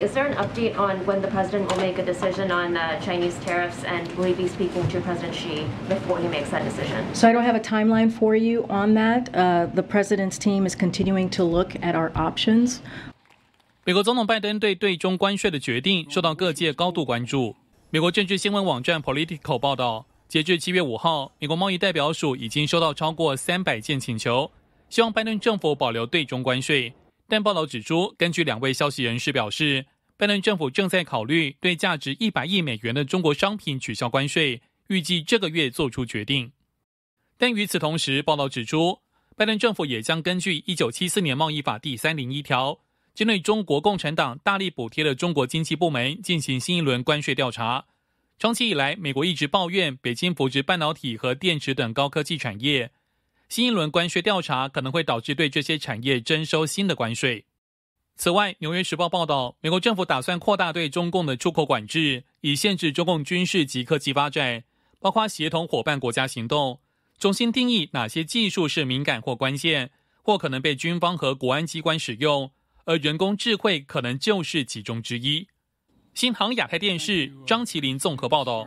Is there an update on when the president will make a decision on uh, Chinese tariffs, and will he be speaking to President Xi before he makes that decision? So I don't have a timeline for you on that. Uh, the president's team is continuing to look at our options. 美国总统拜登对对中关税的决定受到各界高度关注。美国政治新闻网站 Political 报道，截至七月五号，美国贸易代表署已经收到超过三百件请求，希望拜登政府保留对中关税。但报道指出，根据两位消息人士表示，拜登政府正在考虑对价值一百亿美元的中国商品取消关税，预计这个月做出决定。但与此同时，报道指出，拜登政府也将根据1974年贸易法第三零一条，针对中国共产党大力补贴的中国经济部门进行新一轮关税调查。长期以来，美国一直抱怨北京扶持半导体和电池等高科技产业。新一轮关税调查可能会导致对这些产业征收新的关税。此外，《纽约时报》报道，美国政府打算扩大对中共的出口管制，以限制中共军事及科技发展，包括协同伙伴国家行动，重新定义哪些技术是敏感或关键，或可能被军方和国安机关使用。而人工智慧可能就是其中之一。新航亚太电视张麒麟综合报道。